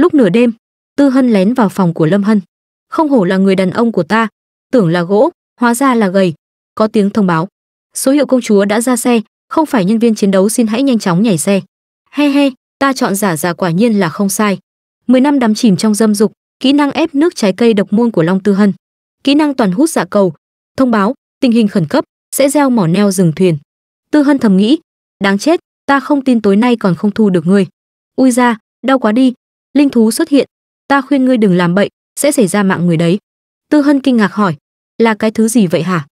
lúc nửa đêm tư hân lén vào phòng của lâm hân không hổ là người đàn ông của ta tưởng là gỗ hóa ra là gầy có tiếng thông báo số hiệu công chúa đã ra xe không phải nhân viên chiến đấu xin hãy nhanh chóng nhảy xe he he ta chọn giả giả quả nhiên là không sai 10 năm đắm chìm trong dâm dục kỹ năng ép nước trái cây độc môn của long tư hân kỹ năng toàn hút dạ cầu thông báo tình hình khẩn cấp sẽ gieo mỏ neo rừng thuyền tư hân thầm nghĩ đáng chết ta không tin tối nay còn không thu được ngươi ui ra đau quá đi linh thú xuất hiện ta khuyên ngươi đừng làm bậy sẽ xảy ra mạng người đấy tư hân kinh ngạc hỏi là cái thứ gì vậy hả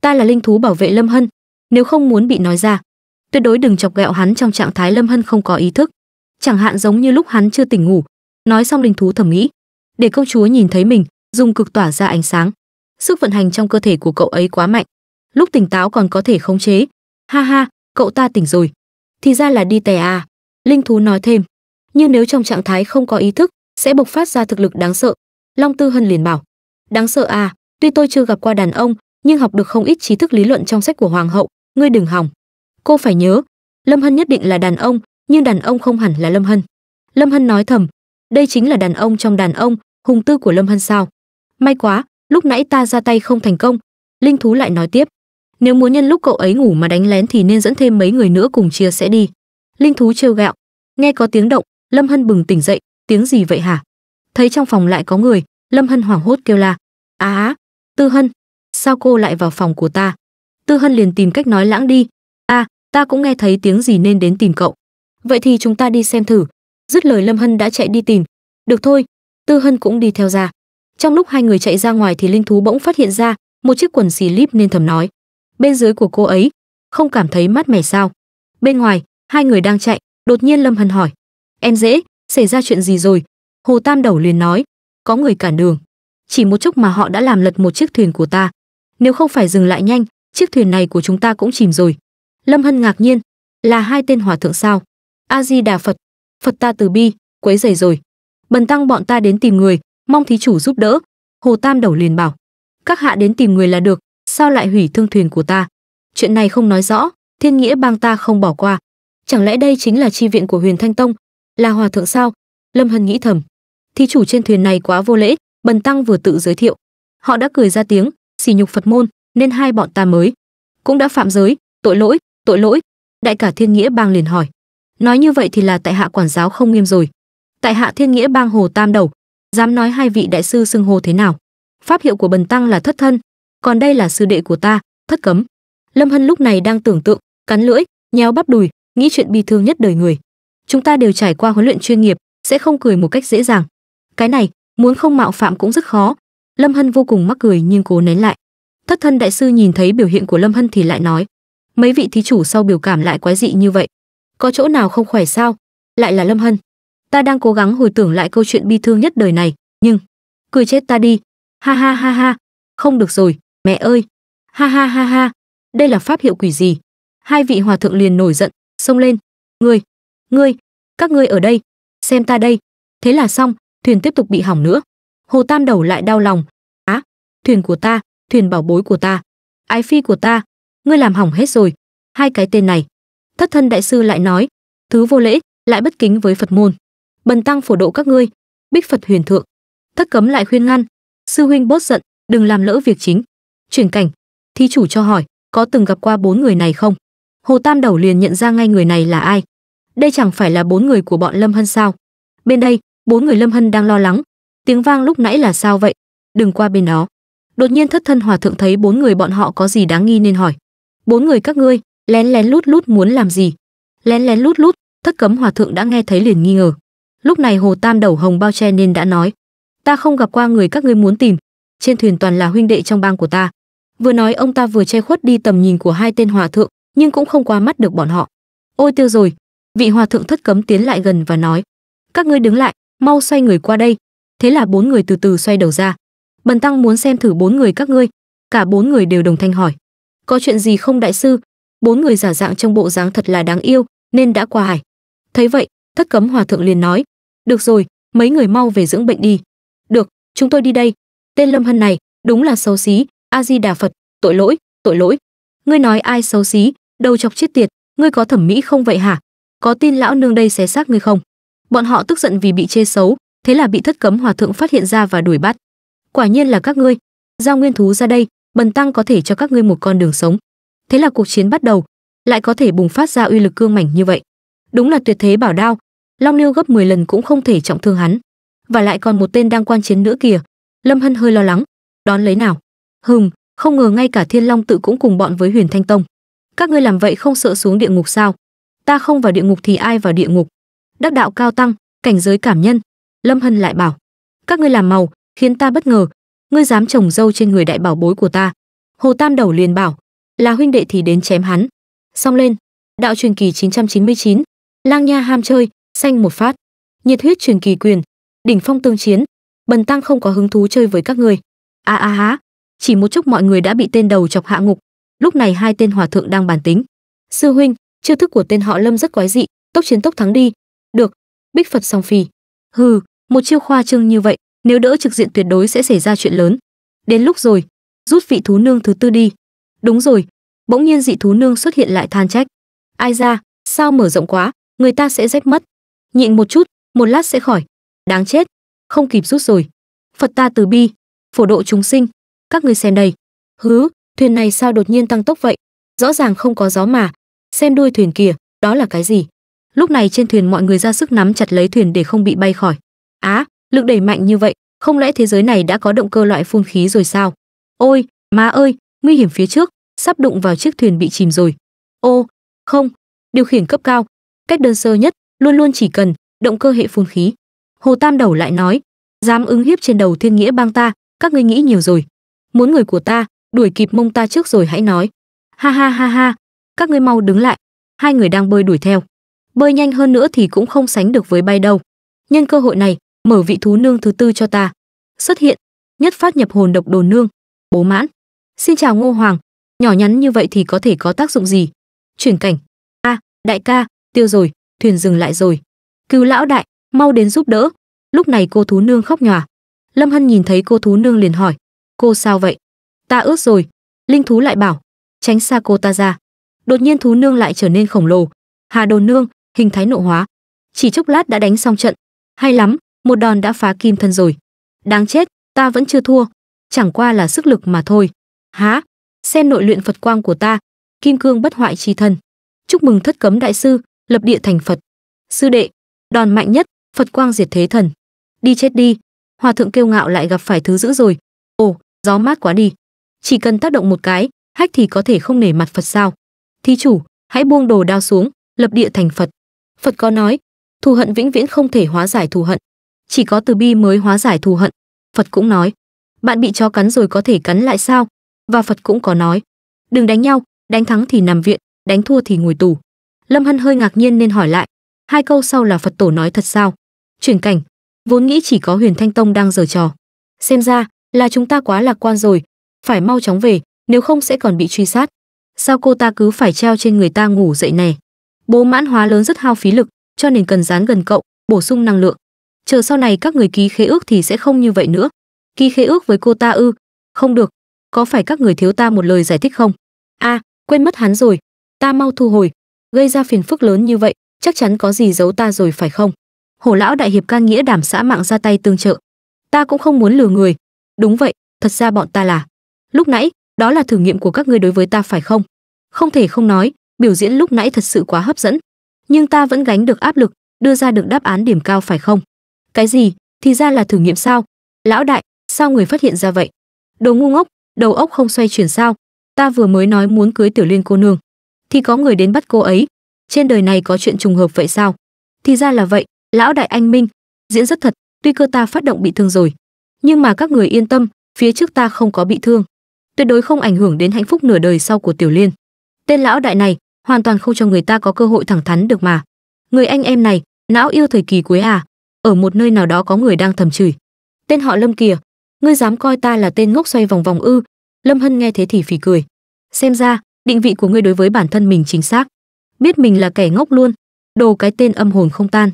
ta là linh thú bảo vệ lâm hân nếu không muốn bị nói ra tuyệt đối đừng chọc ghẹo hắn trong trạng thái lâm hân không có ý thức chẳng hạn giống như lúc hắn chưa tỉnh ngủ nói xong linh thú thẩm nghĩ để công chúa nhìn thấy mình dùng cực tỏa ra ánh sáng sức vận hành trong cơ thể của cậu ấy quá mạnh lúc tỉnh táo còn có thể khống chế ha ha cậu ta tỉnh rồi thì ra là đi tè à linh thú nói thêm nhưng nếu trong trạng thái không có ý thức sẽ bộc phát ra thực lực đáng sợ long tư hân liền bảo đáng sợ à tuy tôi chưa gặp qua đàn ông nhưng học được không ít trí thức lý luận trong sách của hoàng hậu ngươi đừng hỏng cô phải nhớ lâm hân nhất định là đàn ông nhưng đàn ông không hẳn là lâm hân lâm hân nói thầm đây chính là đàn ông trong đàn ông hùng tư của lâm hân sao may quá lúc nãy ta ra tay không thành công linh thú lại nói tiếp nếu muốn nhân lúc cậu ấy ngủ mà đánh lén thì nên dẫn thêm mấy người nữa cùng chia sẽ đi linh thú trêu gạo nghe có tiếng động lâm hân bừng tỉnh dậy tiếng gì vậy hả thấy trong phòng lại có người lâm hân hoảng hốt kêu la á á tư hân sao cô lại vào phòng của ta tư hân liền tìm cách nói lãng đi a ta cũng nghe thấy tiếng gì nên đến tìm cậu vậy thì chúng ta đi xem thử dứt lời lâm hân đã chạy đi tìm được thôi tư hân cũng đi theo ra trong lúc hai người chạy ra ngoài thì linh thú bỗng phát hiện ra một chiếc quần xì líp nên thầm nói bên dưới của cô ấy không cảm thấy mát mẻ sao bên ngoài hai người đang chạy đột nhiên lâm hân hỏi em dễ xảy ra chuyện gì rồi hồ tam đầu liền nói có người cản đường chỉ một chốc mà họ đã làm lật một chiếc thuyền của ta nếu không phải dừng lại nhanh chiếc thuyền này của chúng ta cũng chìm rồi lâm hân ngạc nhiên là hai tên hòa thượng sao a di đà phật phật ta từ bi quấy rầy rồi bần tăng bọn ta đến tìm người mong thí chủ giúp đỡ hồ tam đầu liền bảo các hạ đến tìm người là được sao lại hủy thương thuyền của ta chuyện này không nói rõ thiên nghĩa bang ta không bỏ qua chẳng lẽ đây chính là chi viện của huyền thanh tông là hòa thượng sao lâm hân nghĩ thầm thí chủ trên thuyền này quá vô lễ bần tăng vừa tự giới thiệu họ đã cười ra tiếng xỉ nhục phật môn nên hai bọn ta mới cũng đã phạm giới tội lỗi tội lỗi đại cả thiên nghĩa bang liền hỏi nói như vậy thì là tại hạ quản giáo không nghiêm rồi tại hạ thiên nghĩa bang hồ tam đầu dám nói hai vị đại sư xưng hồ thế nào pháp hiệu của bần tăng là thất thân còn đây là sư đệ của ta thất cấm lâm hân lúc này đang tưởng tượng cắn lưỡi nhéo bắp đùi nghĩ chuyện bi thương nhất đời người chúng ta đều trải qua huấn luyện chuyên nghiệp sẽ không cười một cách dễ dàng cái này muốn không mạo phạm cũng rất khó lâm hân vô cùng mắc cười nhưng cố nén lại thất thân đại sư nhìn thấy biểu hiện của lâm hân thì lại nói mấy vị thí chủ sau biểu cảm lại quái dị như vậy có chỗ nào không khỏe sao lại là lâm hân ta đang cố gắng hồi tưởng lại câu chuyện bi thương nhất đời này nhưng cười chết ta đi ha ha ha ha không được rồi mẹ ơi ha ha ha ha đây là pháp hiệu quỷ gì hai vị hòa thượng liền nổi giận xông lên ngươi ngươi các ngươi ở đây xem ta đây thế là xong thuyền tiếp tục bị hỏng nữa hồ tam đầu lại đau lòng á thuyền của ta thuyền bảo bối của ta ái phi của ta ngươi làm hỏng hết rồi hai cái tên này thất thân đại sư lại nói thứ vô lễ lại bất kính với phật môn bần tăng phổ độ các ngươi bích phật huyền thượng thất cấm lại khuyên ngăn sư huynh bớt giận đừng làm lỡ việc chính chuyển cảnh thi chủ cho hỏi có từng gặp qua bốn người này không hồ tam đầu liền nhận ra ngay người này là ai đây chẳng phải là bốn người của bọn lâm hân sao bên đây bốn người lâm hân đang lo lắng tiếng vang lúc nãy là sao vậy đừng qua bên đó đột nhiên thất thân hòa thượng thấy bốn người bọn họ có gì đáng nghi nên hỏi bốn người các ngươi lén lén lút lút muốn làm gì lén lén lút lút thất cấm hòa thượng đã nghe thấy liền nghi ngờ lúc này hồ tam đầu hồng bao che nên đã nói ta không gặp qua người các ngươi muốn tìm trên thuyền toàn là huynh đệ trong bang của ta vừa nói ông ta vừa che khuất đi tầm nhìn của hai tên hòa thượng nhưng cũng không qua mắt được bọn họ ôi tiêu rồi vị hòa thượng thất cấm tiến lại gần và nói các ngươi đứng lại mau xoay người qua đây thế là bốn người từ từ xoay đầu ra bần tăng muốn xem thử bốn người các ngươi cả bốn người đều đồng thanh hỏi có chuyện gì không đại sư bốn người giả dạng trong bộ dáng thật là đáng yêu nên đã qua hải thấy vậy thất cấm hòa thượng liền nói được rồi mấy người mau về dưỡng bệnh đi được chúng tôi đi đây tên lâm hân này đúng là xấu xí a di đà phật tội lỗi tội lỗi ngươi nói ai xấu xí đầu chọc chết tiệt ngươi có thẩm mỹ không vậy hả có tin lão nương đây xé xác ngươi không bọn họ tức giận vì bị chê xấu thế là bị thất cấm hòa thượng phát hiện ra và đuổi bắt quả nhiên là các ngươi giao nguyên thú ra đây bần tăng có thể cho các ngươi một con đường sống thế là cuộc chiến bắt đầu lại có thể bùng phát ra uy lực cương mảnh như vậy đúng là tuyệt thế bảo đao long nêu gấp 10 lần cũng không thể trọng thương hắn và lại còn một tên đang quan chiến nữa kìa lâm hân hơi lo lắng đón lấy nào hừm không ngờ ngay cả thiên long tự cũng cùng bọn với huyền thanh tông các ngươi làm vậy không sợ xuống địa ngục sao ta không vào địa ngục thì ai vào địa ngục đắc đạo cao tăng cảnh giới cảm nhân lâm hân lại bảo các ngươi làm màu khiến ta bất ngờ ngươi dám trồng dâu trên người đại bảo bối của ta hồ tam đầu liền bảo là huynh đệ thì đến chém hắn xong lên đạo truyền kỳ 999, lang nha ham chơi xanh một phát nhiệt huyết truyền kỳ quyền đỉnh phong tương chiến bần tăng không có hứng thú chơi với các ngươi a a à, há chỉ một chút mọi người đã bị tên đầu chọc hạ ngục lúc này hai tên hòa thượng đang bàn tính sư huynh chiêu thức của tên họ lâm rất quái dị tốc chiến tốc thắng đi được bích phật song phì hừ một chiêu khoa trương như vậy nếu đỡ trực diện tuyệt đối sẽ xảy ra chuyện lớn đến lúc rồi rút vị thú nương thứ tư đi đúng rồi bỗng nhiên dị thú nương xuất hiện lại than trách ai ra sao mở rộng quá người ta sẽ rách mất nhịn một chút một lát sẽ khỏi đáng chết không kịp rút rồi phật ta từ bi phổ độ chúng sinh các người xem đây hứ thuyền này sao đột nhiên tăng tốc vậy rõ ràng không có gió mà xem đuôi thuyền kia đó là cái gì lúc này trên thuyền mọi người ra sức nắm chặt lấy thuyền để không bị bay khỏi á lực đẩy mạnh như vậy không lẽ thế giới này đã có động cơ loại phun khí rồi sao ôi má ơi nguy hiểm phía trước sắp đụng vào chiếc thuyền bị chìm rồi ô không điều khiển cấp cao cách đơn sơ nhất luôn luôn chỉ cần động cơ hệ phun khí hồ tam đầu lại nói dám ứng hiếp trên đầu thiên nghĩa bang ta các ngươi nghĩ nhiều rồi muốn người của ta đuổi kịp mông ta trước rồi hãy nói ha ha ha ha các ngươi mau đứng lại hai người đang bơi đuổi theo bơi nhanh hơn nữa thì cũng không sánh được với bay đâu nhân cơ hội này mở vị thú nương thứ tư cho ta xuất hiện nhất phát nhập hồn độc đồ nương bố mãn xin chào ngô hoàng nhỏ nhắn như vậy thì có thể có tác dụng gì chuyển cảnh a à, đại ca tiêu rồi thuyền dừng lại rồi cứu lão đại mau đến giúp đỡ lúc này cô thú nương khóc nhòa lâm hân nhìn thấy cô thú nương liền hỏi cô sao vậy ta ướt rồi linh thú lại bảo tránh xa cô ta ra đột nhiên thú nương lại trở nên khổng lồ hà đồ nương hình thái nộ hóa chỉ chốc lát đã đánh xong trận hay lắm một đòn đã phá kim thân rồi đáng chết ta vẫn chưa thua chẳng qua là sức lực mà thôi há xem nội luyện phật quang của ta kim cương bất hoại chi thân chúc mừng thất cấm đại sư lập địa thành phật sư đệ đòn mạnh nhất phật quang diệt thế thần đi chết đi hòa thượng kêu ngạo lại gặp phải thứ dữ rồi ồ gió mát quá đi chỉ cần tác động một cái hách thì có thể không nể mặt phật sao thí chủ hãy buông đồ đao xuống lập địa thành phật phật có nói thù hận vĩnh viễn không thể hóa giải thù hận chỉ có từ bi mới hóa giải thù hận phật cũng nói bạn bị chó cắn rồi có thể cắn lại sao và phật cũng có nói đừng đánh nhau đánh thắng thì nằm viện đánh thua thì ngồi tù lâm hân hơi ngạc nhiên nên hỏi lại hai câu sau là phật tổ nói thật sao chuyển cảnh vốn nghĩ chỉ có huyền thanh tông đang giở trò xem ra là chúng ta quá lạc quan rồi phải mau chóng về nếu không sẽ còn bị truy sát sao cô ta cứ phải treo trên người ta ngủ dậy này bố mãn hóa lớn rất hao phí lực cho nên cần dán gần cậu bổ sung năng lượng chờ sau này các người ký khế ước thì sẽ không như vậy nữa ký khế ước với cô ta ư không được có phải các người thiếu ta một lời giải thích không a à, quên mất hắn rồi ta mau thu hồi gây ra phiền phức lớn như vậy chắc chắn có gì giấu ta rồi phải không hổ lão đại hiệp ca nghĩa đảm xã mạng ra tay tương trợ ta cũng không muốn lừa người đúng vậy thật ra bọn ta là lúc nãy đó là thử nghiệm của các ngươi đối với ta phải không không thể không nói biểu diễn lúc nãy thật sự quá hấp dẫn nhưng ta vẫn gánh được áp lực đưa ra được đáp án điểm cao phải không cái gì thì ra là thử nghiệm sao lão đại sao người phát hiện ra vậy đồ ngu ngốc đầu óc không xoay chuyển sao ta vừa mới nói muốn cưới tiểu liên cô nương thì có người đến bắt cô ấy trên đời này có chuyện trùng hợp vậy sao thì ra là vậy lão đại anh minh diễn rất thật tuy cơ ta phát động bị thương rồi nhưng mà các người yên tâm phía trước ta không có bị thương tuyệt đối không ảnh hưởng đến hạnh phúc nửa đời sau của tiểu liên tên lão đại này hoàn toàn không cho người ta có cơ hội thẳng thắn được mà người anh em này não yêu thời kỳ cuối à ở một nơi nào đó có người đang thầm chửi tên họ lâm kìa ngươi dám coi ta là tên ngốc xoay vòng vòng ư lâm hân nghe thế thì phì cười xem ra định vị của ngươi đối với bản thân mình chính xác biết mình là kẻ ngốc luôn đồ cái tên âm hồn không tan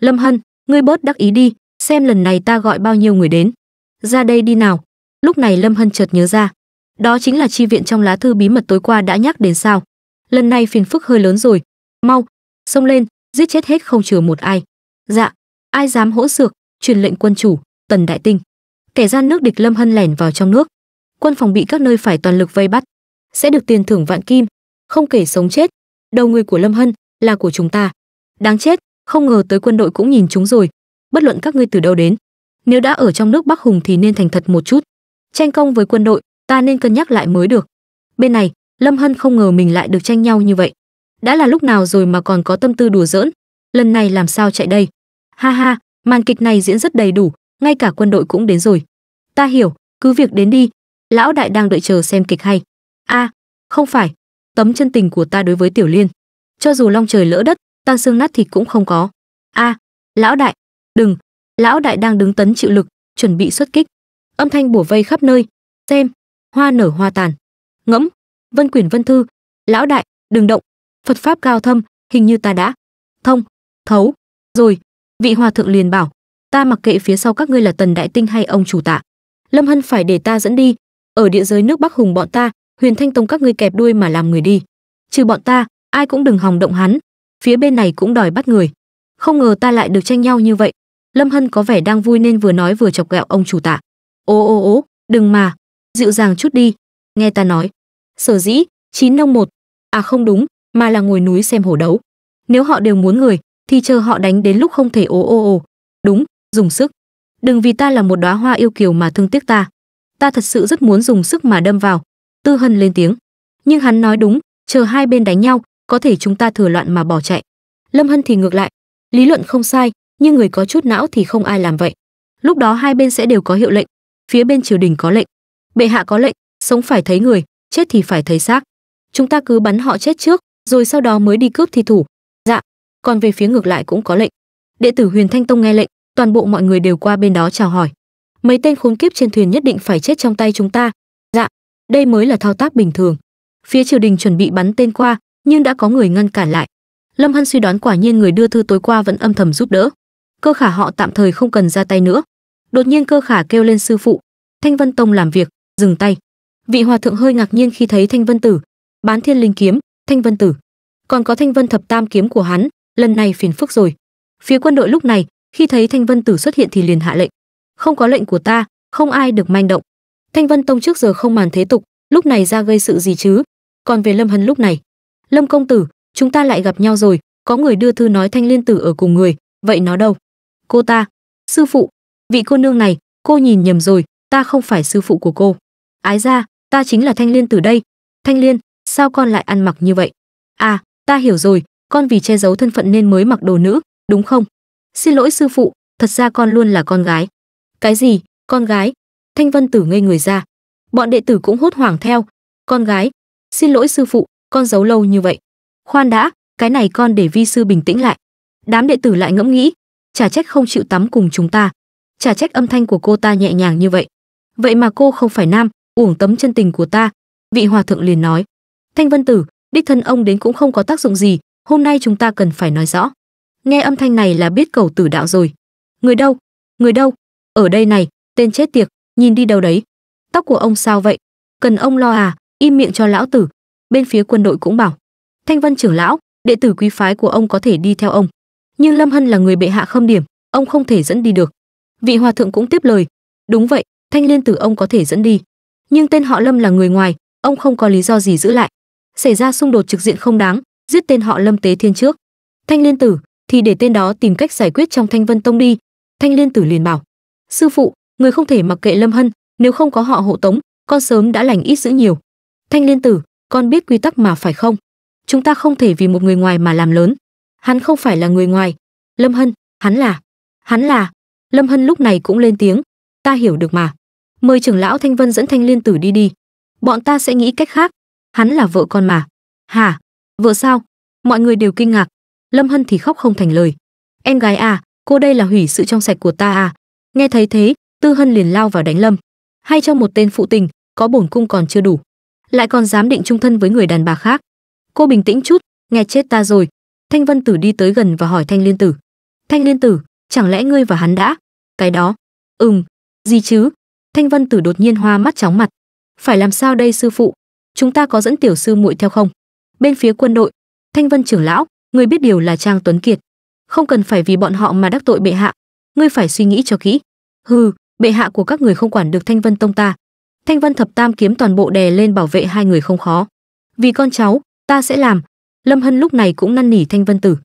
lâm hân ngươi bớt đắc ý đi xem lần này ta gọi bao nhiêu người đến ra đây đi nào lúc này lâm hân chợt nhớ ra đó chính là chi viện trong lá thư bí mật tối qua đã nhắc đến sao? Lần này phiền phức hơi lớn rồi, mau, xông lên, giết chết hết không chừa một ai. Dạ, ai dám hỗ xược, truyền lệnh quân chủ, Tần Đại Tinh. Kẻ gian nước địch Lâm Hân lẻn vào trong nước. Quân phòng bị các nơi phải toàn lực vây bắt, sẽ được tiền thưởng vạn kim, không kể sống chết. Đầu người của Lâm Hân là của chúng ta. Đáng chết, không ngờ tới quân đội cũng nhìn chúng rồi. Bất luận các ngươi từ đâu đến, nếu đã ở trong nước Bắc Hùng thì nên thành thật một chút. Tranh công với quân đội, ta nên cân nhắc lại mới được bên này lâm hân không ngờ mình lại được tranh nhau như vậy đã là lúc nào rồi mà còn có tâm tư đùa giỡn lần này làm sao chạy đây ha ha màn kịch này diễn rất đầy đủ ngay cả quân đội cũng đến rồi ta hiểu cứ việc đến đi lão đại đang đợi chờ xem kịch hay a à, không phải tấm chân tình của ta đối với tiểu liên cho dù long trời lỡ đất ta xương nát thịt cũng không có a à, lão đại đừng lão đại đang đứng tấn chịu lực chuẩn bị xuất kích âm thanh bổ vây khắp nơi xem hoa nở hoa tàn ngẫm vân quyển vân thư lão đại đừng động phật pháp cao thâm hình như ta đã thông thấu rồi vị hòa thượng liền bảo ta mặc kệ phía sau các ngươi là tần đại tinh hay ông chủ tạ lâm hân phải để ta dẫn đi ở địa giới nước bắc hùng bọn ta huyền thanh tông các ngươi kẹp đuôi mà làm người đi trừ bọn ta ai cũng đừng hòng động hắn phía bên này cũng đòi bắt người không ngờ ta lại được tranh nhau như vậy lâm hân có vẻ đang vui nên vừa nói vừa chọc ghẹo ông chủ tạ ô ô ô đừng mà dịu dàng chút đi, nghe ta nói. Sở dĩ, chín nông một, à không đúng, mà là ngồi núi xem hổ đấu. Nếu họ đều muốn người, thì chờ họ đánh đến lúc không thể ố ô ô, Đúng, dùng sức. Đừng vì ta là một đóa hoa yêu kiều mà thương tiếc ta. Ta thật sự rất muốn dùng sức mà đâm vào. Tư Hân lên tiếng. Nhưng hắn nói đúng, chờ hai bên đánh nhau, có thể chúng ta thừa loạn mà bỏ chạy. Lâm Hân thì ngược lại, lý luận không sai, nhưng người có chút não thì không ai làm vậy. Lúc đó hai bên sẽ đều có hiệu lệnh, phía bên triều đình có lệnh, bệ hạ có lệnh sống phải thấy người chết thì phải thấy xác chúng ta cứ bắn họ chết trước rồi sau đó mới đi cướp thi thủ dạ còn về phía ngược lại cũng có lệnh đệ tử huyền thanh tông nghe lệnh toàn bộ mọi người đều qua bên đó chào hỏi mấy tên khốn kiếp trên thuyền nhất định phải chết trong tay chúng ta dạ đây mới là thao tác bình thường phía triều đình chuẩn bị bắn tên qua nhưng đã có người ngăn cản lại lâm hân suy đoán quả nhiên người đưa thư tối qua vẫn âm thầm giúp đỡ cơ khả họ tạm thời không cần ra tay nữa đột nhiên cơ khả kêu lên sư phụ thanh vân tông làm việc dừng tay vị hòa thượng hơi ngạc nhiên khi thấy thanh vân tử bán thiên linh kiếm thanh vân tử còn có thanh vân thập tam kiếm của hắn lần này phiền phức rồi phía quân đội lúc này khi thấy thanh vân tử xuất hiện thì liền hạ lệnh không có lệnh của ta không ai được manh động thanh vân tông trước giờ không màn thế tục lúc này ra gây sự gì chứ còn về lâm hân lúc này lâm công tử chúng ta lại gặp nhau rồi có người đưa thư nói thanh liên tử ở cùng người vậy nó đâu cô ta sư phụ vị cô nương này cô nhìn nhầm rồi ta không phải sư phụ của cô ái ra ta chính là thanh liên từ đây thanh liên sao con lại ăn mặc như vậy à ta hiểu rồi con vì che giấu thân phận nên mới mặc đồ nữ đúng không xin lỗi sư phụ thật ra con luôn là con gái cái gì con gái thanh vân tử ngây người ra bọn đệ tử cũng hốt hoảng theo con gái xin lỗi sư phụ con giấu lâu như vậy khoan đã cái này con để vi sư bình tĩnh lại đám đệ tử lại ngẫm nghĩ chả trách không chịu tắm cùng chúng ta chả trách âm thanh của cô ta nhẹ nhàng như vậy vậy mà cô không phải nam uổng tấm chân tình của ta vị hòa thượng liền nói thanh vân tử đích thân ông đến cũng không có tác dụng gì hôm nay chúng ta cần phải nói rõ nghe âm thanh này là biết cầu tử đạo rồi người đâu người đâu ở đây này tên chết tiệt nhìn đi đâu đấy tóc của ông sao vậy cần ông lo à im miệng cho lão tử bên phía quân đội cũng bảo thanh vân trưởng lão đệ tử quý phái của ông có thể đi theo ông nhưng lâm hân là người bệ hạ khâm điểm ông không thể dẫn đi được vị hòa thượng cũng tiếp lời đúng vậy thanh liên tử ông có thể dẫn đi nhưng tên họ Lâm là người ngoài, ông không có lý do gì giữ lại. Xảy ra xung đột trực diện không đáng, giết tên họ Lâm Tế Thiên trước. Thanh Liên Tử thì để tên đó tìm cách giải quyết trong Thanh Vân Tông đi. Thanh Liên Tử liền bảo: "Sư phụ, người không thể mặc kệ Lâm Hân, nếu không có họ hộ tống, con sớm đã lành ít dữ nhiều." Thanh Liên Tử, con biết quy tắc mà phải không? Chúng ta không thể vì một người ngoài mà làm lớn. Hắn không phải là người ngoài. Lâm Hân, hắn là, hắn là. Lâm Hân lúc này cũng lên tiếng, ta hiểu được mà mời trưởng lão thanh vân dẫn thanh liên tử đi đi bọn ta sẽ nghĩ cách khác hắn là vợ con mà hả vợ sao mọi người đều kinh ngạc lâm hân thì khóc không thành lời em gái à cô đây là hủy sự trong sạch của ta à nghe thấy thế tư hân liền lao vào đánh lâm hay cho một tên phụ tình có bổn cung còn chưa đủ lại còn dám định trung thân với người đàn bà khác cô bình tĩnh chút nghe chết ta rồi thanh vân tử đi tới gần và hỏi thanh liên tử thanh liên tử chẳng lẽ ngươi và hắn đã cái đó ừm gì chứ thanh vân tử đột nhiên hoa mắt chóng mặt phải làm sao đây sư phụ chúng ta có dẫn tiểu sư muội theo không bên phía quân đội thanh vân trưởng lão người biết điều là trang tuấn kiệt không cần phải vì bọn họ mà đắc tội bệ hạ ngươi phải suy nghĩ cho kỹ hừ bệ hạ của các người không quản được thanh vân tông ta thanh vân thập tam kiếm toàn bộ đè lên bảo vệ hai người không khó vì con cháu ta sẽ làm lâm hân lúc này cũng năn nỉ thanh vân tử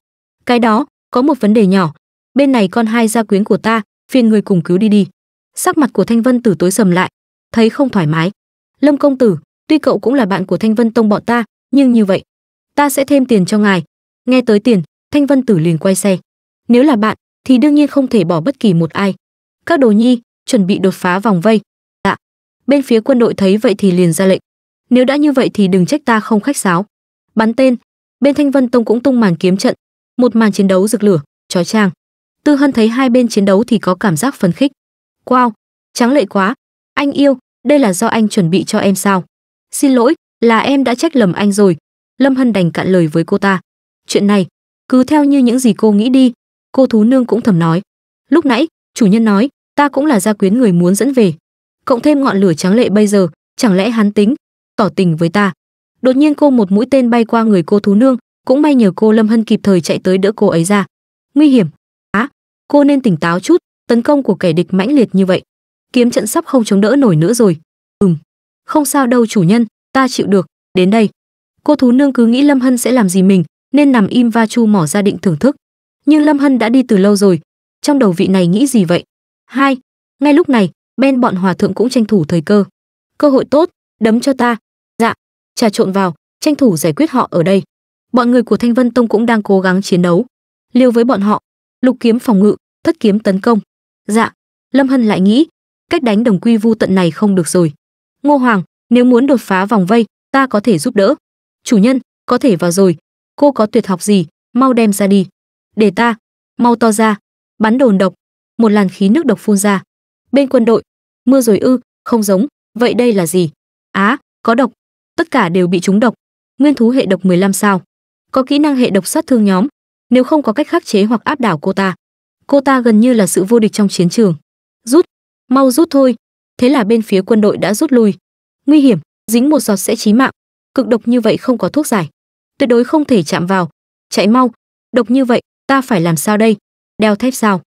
cái đó có một vấn đề nhỏ bên này con hai gia quyến của ta phiền người cùng cứu đi đi sắc mặt của thanh vân tử tối sầm lại thấy không thoải mái lâm công tử tuy cậu cũng là bạn của thanh vân tông bọn ta nhưng như vậy ta sẽ thêm tiền cho ngài nghe tới tiền thanh vân tử liền quay xe nếu là bạn thì đương nhiên không thể bỏ bất kỳ một ai các đồ nhi chuẩn bị đột phá vòng vây ạ dạ. bên phía quân đội thấy vậy thì liền ra lệnh nếu đã như vậy thì đừng trách ta không khách sáo bắn tên bên thanh vân tông cũng tung màn kiếm trận một màn chiến đấu rực lửa chói trang. tư hân thấy hai bên chiến đấu thì có cảm giác phấn khích Wow, trắng lệ quá. Anh yêu, đây là do anh chuẩn bị cho em sao? Xin lỗi, là em đã trách lầm anh rồi. Lâm Hân đành cạn lời với cô ta. Chuyện này, cứ theo như những gì cô nghĩ đi. Cô thú nương cũng thầm nói. Lúc nãy, chủ nhân nói, ta cũng là gia quyến người muốn dẫn về. Cộng thêm ngọn lửa trắng lệ bây giờ, chẳng lẽ hắn tính, tỏ tình với ta. Đột nhiên cô một mũi tên bay qua người cô thú nương, cũng may nhờ cô Lâm Hân kịp thời chạy tới đỡ cô ấy ra. Nguy hiểm, á, cô nên tỉnh táo chút, tấn công của kẻ địch mãnh liệt như vậy kiếm trận sắp không chống đỡ nổi nữa rồi ừm không sao đâu chủ nhân ta chịu được đến đây cô thú nương cứ nghĩ lâm hân sẽ làm gì mình nên nằm im va chu mỏ ra định thưởng thức nhưng lâm hân đã đi từ lâu rồi trong đầu vị này nghĩ gì vậy hai ngay lúc này bên bọn hòa thượng cũng tranh thủ thời cơ cơ hội tốt đấm cho ta dạ trà trộn vào tranh thủ giải quyết họ ở đây bọn người của thanh vân tông cũng đang cố gắng chiến đấu liều với bọn họ lục kiếm phòng ngự thất kiếm tấn công Dạ, Lâm Hân lại nghĩ, cách đánh đồng quy vu tận này không được rồi. Ngô Hoàng, nếu muốn đột phá vòng vây, ta có thể giúp đỡ. Chủ nhân, có thể vào rồi. Cô có tuyệt học gì, mau đem ra đi. Để ta, mau to ra. Bắn đồn độc, một làn khí nước độc phun ra. Bên quân đội, mưa rồi ư, không giống, vậy đây là gì? Á, có độc, tất cả đều bị trúng độc. Nguyên thú hệ độc 15 sao? Có kỹ năng hệ độc sát thương nhóm, nếu không có cách khắc chế hoặc áp đảo cô ta, cô ta gần như là sự vô địch trong chiến trường rút mau rút thôi thế là bên phía quân đội đã rút lui nguy hiểm dính một giọt sẽ chí mạng cực độc như vậy không có thuốc giải tuyệt đối không thể chạm vào chạy mau độc như vậy ta phải làm sao đây đeo thép sao